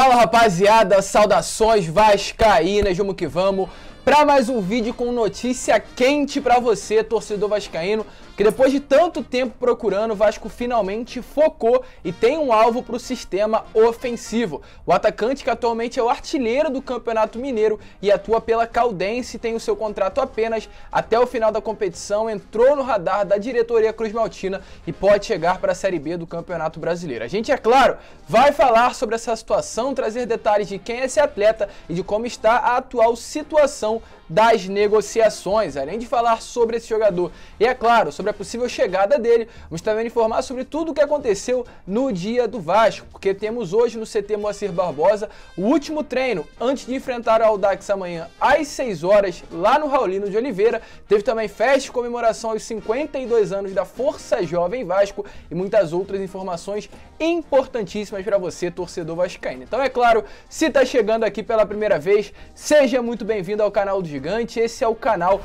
Fala rapaziada, saudações vascaínas, vamos que vamos para mais um vídeo com notícia quente para você, torcedor vascaíno que depois de tanto tempo procurando, o Vasco finalmente focou e tem um alvo para o sistema ofensivo. O atacante, que atualmente é o artilheiro do Campeonato Mineiro e atua pela Caldense, tem o seu contrato apenas até o final da competição, entrou no radar da diretoria Cruz Maltina e pode chegar para a Série B do Campeonato Brasileiro. A gente, é claro, vai falar sobre essa situação, trazer detalhes de quem é esse atleta e de como está a atual situação das negociações, além de falar sobre esse jogador. E é claro, sobre sobre a possível chegada dele. Vamos também informar sobre tudo o que aconteceu no dia do Vasco, porque temos hoje no CT Moacir Barbosa o último treino antes de enfrentar o Aldax amanhã às 6 horas lá no Raulino de Oliveira. Teve também festa e comemoração aos 52 anos da Força Jovem Vasco e muitas outras informações importantíssimas para você, torcedor vascaíno. Então é claro, se está chegando aqui pela primeira vez, seja muito bem-vindo ao canal do Gigante. Esse é o canal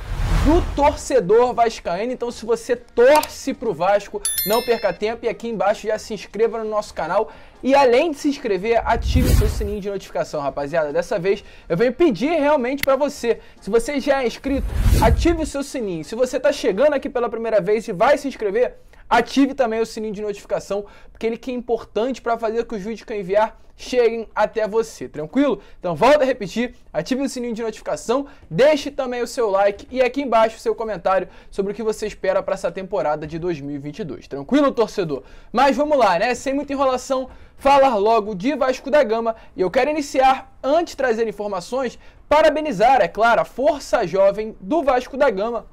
do torcedor vascaíno. Então, se você torce para o Vasco, não perca tempo e aqui embaixo já se inscreva no nosso canal. E além de se inscrever, ative o seu sininho de notificação, rapaziada. Dessa vez eu venho pedir realmente para você, se você já é inscrito, ative o seu sininho. Se você está chegando aqui pela primeira vez e vai se inscrever, Ative também o sininho de notificação, porque ele que é importante para fazer que os vídeos que eu enviar cheguem até você, tranquilo? Então volta a repetir, ative o sininho de notificação, deixe também o seu like e aqui embaixo o seu comentário sobre o que você espera para essa temporada de 2022, tranquilo, torcedor? Mas vamos lá, né? Sem muita enrolação, falar logo de Vasco da Gama e eu quero iniciar, antes de trazer informações, parabenizar, é claro, a força jovem do Vasco da Gama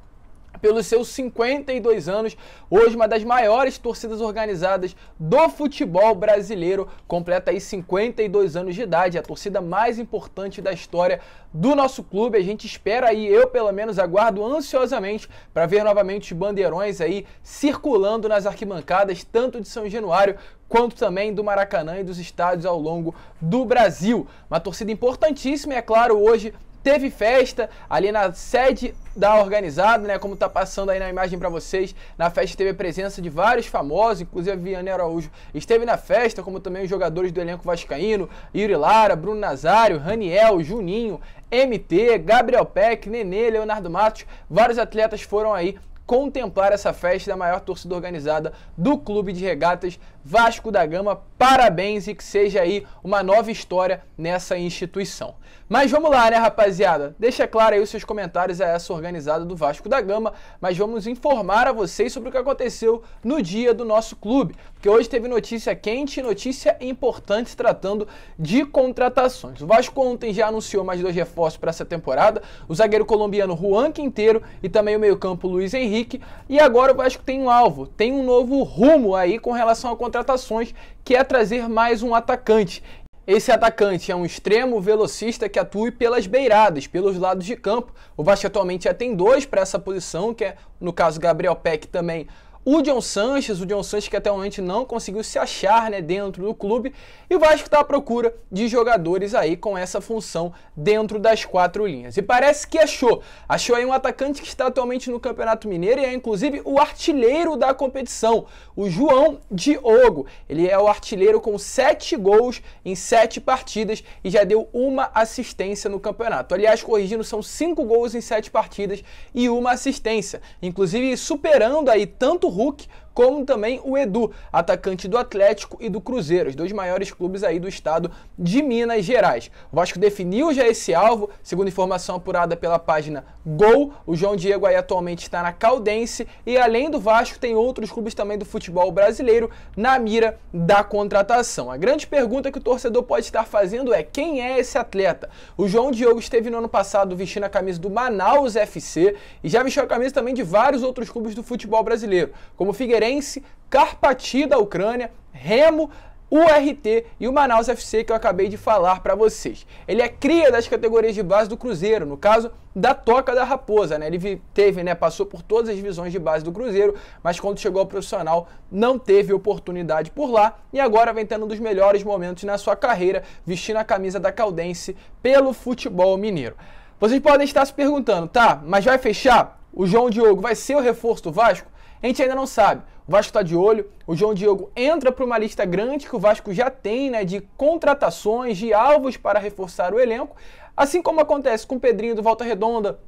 pelos seus 52 anos, hoje uma das maiores torcidas organizadas do futebol brasileiro, completa aí 52 anos de idade, a torcida mais importante da história do nosso clube. A gente espera aí, eu pelo menos aguardo ansiosamente para ver novamente os bandeirões aí circulando nas arquibancadas, tanto de São Januário quanto também do Maracanã e dos estádios ao longo do Brasil. Uma torcida importantíssima, é claro, hoje Teve festa ali na sede da organizada, né? Como tá passando aí na imagem para vocês. Na festa teve a presença de vários famosos, inclusive a Vianney Araújo esteve na festa, como também os jogadores do elenco vascaíno, Yuri Lara, Bruno Nazário, Raniel, Juninho, MT, Gabriel Peck, Nenê, Leonardo Matos. Vários atletas foram aí contemplar essa festa da maior torcida organizada do Clube de Regatas Vasco da Gama. Parabéns e que seja aí uma nova história nessa instituição. Mas vamos lá, né, rapaziada? Deixa claro aí os seus comentários a essa organizada do Vasco da Gama, mas vamos informar a vocês sobre o que aconteceu no dia do nosso clube, porque hoje teve notícia quente, notícia importante tratando de contratações. O Vasco ontem já anunciou mais dois reforços para essa temporada, o zagueiro colombiano Juan Quinteiro e também o meio-campo Luiz Henrique e agora o Vasco tem um alvo, tem um novo rumo aí com relação a contratações, que é trazer mais um atacante. Esse atacante é um extremo velocista que atue pelas beiradas, pelos lados de campo. O Vasco atualmente já tem dois para essa posição, que é, no caso, Gabriel Peck também o John Sanches, o John Sanches que até o momento não conseguiu se achar né, dentro do clube e vai estar tá à procura de jogadores aí com essa função dentro das quatro linhas. E parece que achou, achou aí um atacante que está atualmente no Campeonato Mineiro e é inclusive o artilheiro da competição, o João Diogo. Ele é o artilheiro com sete gols em sete partidas e já deu uma assistência no campeonato. Aliás, corrigindo, são cinco gols em sete partidas e uma assistência, inclusive superando aí tanto Rook como também o Edu, atacante do Atlético e do Cruzeiro, os dois maiores clubes aí do estado de Minas Gerais. O Vasco definiu já esse alvo, segundo informação apurada pela página Gol. O João Diego aí atualmente está na Caldense e além do Vasco tem outros clubes também do futebol brasileiro na mira da contratação. A grande pergunta que o torcedor pode estar fazendo é quem é esse atleta? O João Diogo esteve no ano passado vestindo a camisa do Manaus FC e já vestiu a camisa também de vários outros clubes do futebol brasileiro, como Figueirense Fluminense, Carpati da Ucrânia, Remo, URT e o Manaus FC que eu acabei de falar para vocês. Ele é cria das categorias de base do Cruzeiro, no caso da Toca da Raposa, né? Ele teve, né, passou por todas as divisões de base do Cruzeiro, mas quando chegou ao profissional não teve oportunidade por lá e agora vem tendo um dos melhores momentos na sua carreira, vestindo a camisa da Caldense pelo futebol mineiro. Vocês podem estar se perguntando, tá, mas vai fechar? O João Diogo vai ser o reforço do Vasco? A gente ainda não sabe. Vasco está de olho. O João Diogo entra para uma lista grande que o Vasco já tem, né, de contratações, de alvos para reforçar o elenco. Assim como acontece com o Pedrinho do Volta Redonda,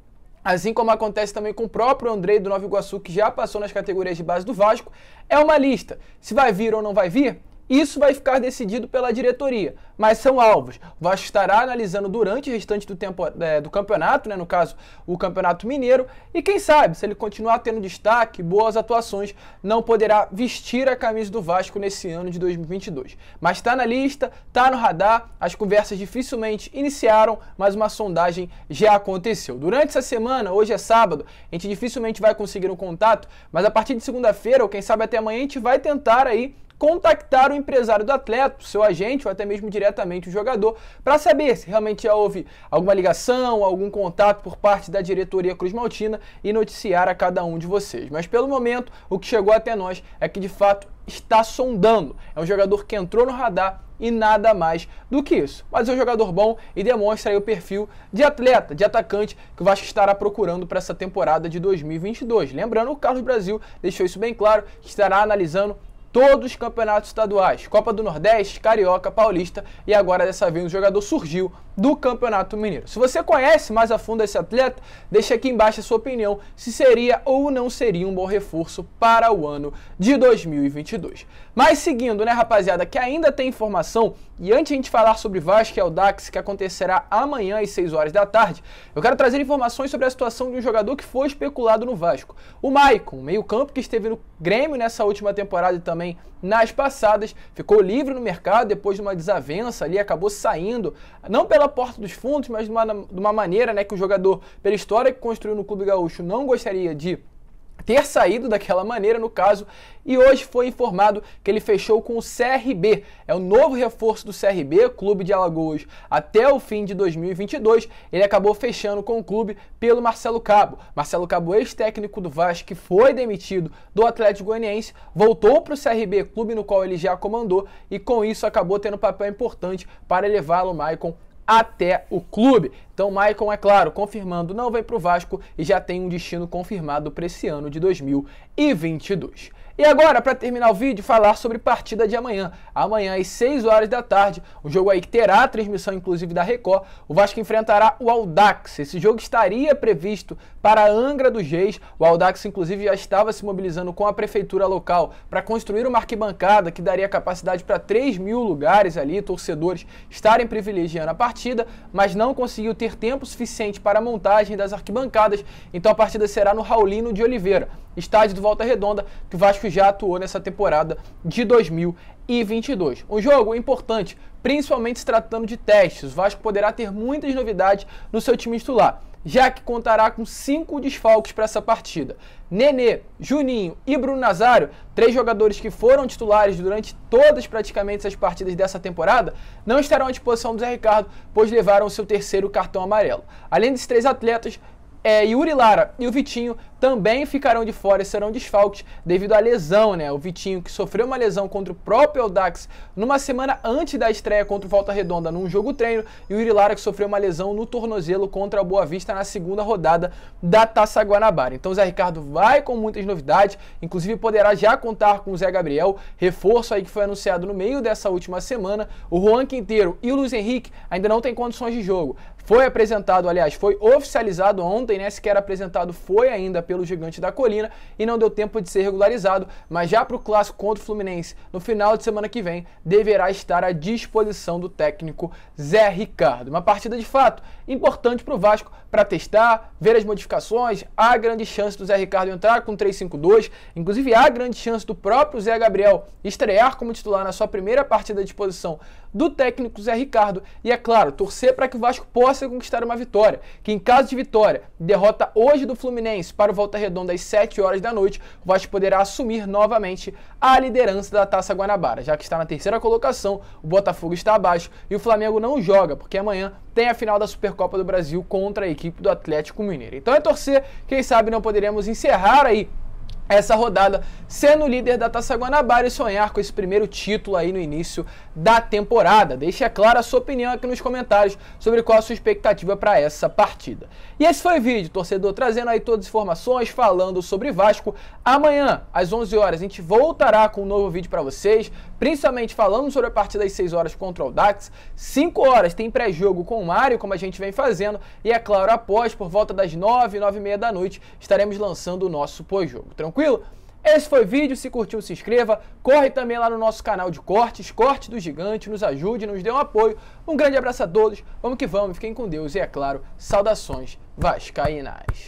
assim como acontece também com o próprio Andrei do Nova Iguaçu, que já passou nas categorias de base do Vasco. É uma lista. Se vai vir ou não vai vir, isso vai ficar decidido pela diretoria, mas são alvos. O Vasco estará analisando durante o restante do, tempo, é, do campeonato, né, no caso o Campeonato Mineiro, e quem sabe, se ele continuar tendo destaque, boas atuações, não poderá vestir a camisa do Vasco nesse ano de 2022. Mas está na lista, está no radar, as conversas dificilmente iniciaram, mas uma sondagem já aconteceu. Durante essa semana, hoje é sábado, a gente dificilmente vai conseguir um contato, mas a partir de segunda-feira, ou quem sabe até amanhã, a gente vai tentar aí contactar o empresário do atleta, o seu agente ou até mesmo diretamente o jogador, para saber se realmente já houve alguma ligação, algum contato por parte da diretoria Cruz Maltina e noticiar a cada um de vocês. Mas pelo momento, o que chegou até nós é que de fato está sondando. É um jogador que entrou no radar e nada mais do que isso. Mas é um jogador bom e demonstra o perfil de atleta, de atacante que o Vasco estará procurando para essa temporada de 2022. Lembrando, o Carlos Brasil deixou isso bem claro, estará analisando todos os campeonatos estaduais, Copa do Nordeste, Carioca, Paulista e agora dessa vez um jogador surgiu do Campeonato Mineiro. Se você conhece mais a fundo esse atleta, deixe aqui embaixo a sua opinião se seria ou não seria um bom reforço para o ano de 2022. Mas seguindo, né, rapaziada, que ainda tem informação, e antes a gente falar sobre Vasco e Aldax, que acontecerá amanhã às 6 horas da tarde, eu quero trazer informações sobre a situação de um jogador que foi especulado no Vasco. O Maicon, meio-campo que esteve no Grêmio nessa última temporada e também nas passadas, ficou livre no mercado depois de uma desavença ali, acabou saindo, não pela pela porta dos fundos, mas de uma, de uma maneira né, que o jogador, pela história que construiu no Clube Gaúcho, não gostaria de ter saído daquela maneira no caso e hoje foi informado que ele fechou com o CRB. É o novo reforço do CRB, Clube de Alagoas, até o fim de 2022. Ele acabou fechando com o clube pelo Marcelo Cabo. Marcelo Cabo, ex-técnico do Vasco, que foi demitido do Atlético Goianiense, voltou para o CRB, clube no qual ele já comandou, e com isso acabou tendo um papel importante para levá-lo, Maicon, até o clube. Então, Maicon, é claro, confirmando, não vem para o Vasco e já tem um destino confirmado para esse ano de 2022. E agora, para terminar o vídeo, falar sobre partida de amanhã. Amanhã, às 6 horas da tarde, o jogo aí que terá transmissão, inclusive, da Record, o Vasco enfrentará o Aldax. Esse jogo estaria previsto para Angra dos Reis. O Aldax, inclusive, já estava se mobilizando com a prefeitura local para construir uma arquibancada que daria capacidade para 3 mil lugares ali, torcedores estarem privilegiando a partida, mas não conseguiu ter tempo suficiente para a montagem das arquibancadas, então a partida será no Raulino de Oliveira, estádio do Volta Redonda, que o Vasco Vasco já atuou nessa temporada de 2022. Um jogo importante, principalmente se tratando de testes. O Vasco poderá ter muitas novidades no seu time titular já que contará com cinco desfalques para essa partida. Nenê, Juninho e Bruno Nazário, três jogadores que foram titulares durante todas praticamente as partidas dessa temporada, não estarão à disposição do Zé Ricardo, pois levaram seu terceiro cartão amarelo. Além desses três atletas, é, Yuri Lara e o Vitinho também ficarão de fora e serão desfalques devido à lesão, né? O Vitinho, que sofreu uma lesão contra o próprio Audax numa semana antes da estreia contra o Volta Redonda num jogo treino, e o Irilara, que sofreu uma lesão no tornozelo contra a Boa Vista na segunda rodada da Taça Guanabara. Então o Zé Ricardo vai com muitas novidades, inclusive poderá já contar com o Zé Gabriel, reforço aí que foi anunciado no meio dessa última semana. O Juan Quinteiro e o Luiz Henrique ainda não têm condições de jogo. Foi apresentado, aliás, foi oficializado ontem, né? Sequer que era apresentado, foi ainda pelo pelo gigante da colina e não deu tempo de ser regularizado, mas já para o clássico contra o Fluminense no final de semana que vem deverá estar à disposição do técnico Zé Ricardo. Uma partida de fato importante para o Vasco para testar, ver as modificações. Há grande chance do Zé Ricardo entrar com 3-5-2, inclusive há grande chance do próprio Zé Gabriel estrear como titular na sua primeira partida à disposição do técnico Zé Ricardo. E é claro, torcer para que o Vasco possa conquistar uma vitória, que em caso de vitória, derrota hoje do Fluminense para o Volta Redonda às 7 horas da noite, o Vasco poderá assumir novamente a liderança da Taça Guanabara, já que está na terceira colocação, o Botafogo está abaixo e o Flamengo não joga, porque amanhã tem a final da Supercopa do Brasil contra a equipe do Atlético Mineiro. Então é torcer, quem sabe não poderemos encerrar aí essa rodada, sendo líder da Taça Guanabara e sonhar com esse primeiro título aí no início da temporada. Deixe é clara a sua opinião aqui nos comentários sobre qual a sua expectativa para essa partida. E esse foi o vídeo, torcedor, trazendo aí todas as informações, falando sobre Vasco. Amanhã, às 11 horas, a gente voltará com um novo vídeo para vocês, principalmente falando sobre a partida às 6 horas contra o Dax. 5 horas tem pré-jogo com o Mário, como a gente vem fazendo, e é claro, após, por volta das 9, 9 e meia da noite, estaremos lançando o nosso pós-jogo. Tranquilo? Tranquilo? Esse foi o vídeo, se curtiu, se inscreva. Corre também lá no nosso canal de cortes, Corte do Gigante, nos ajude, nos dê um apoio. Um grande abraço a todos, vamos que vamos, fiquem com Deus e, é claro, saudações vascaínas.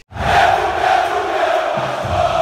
É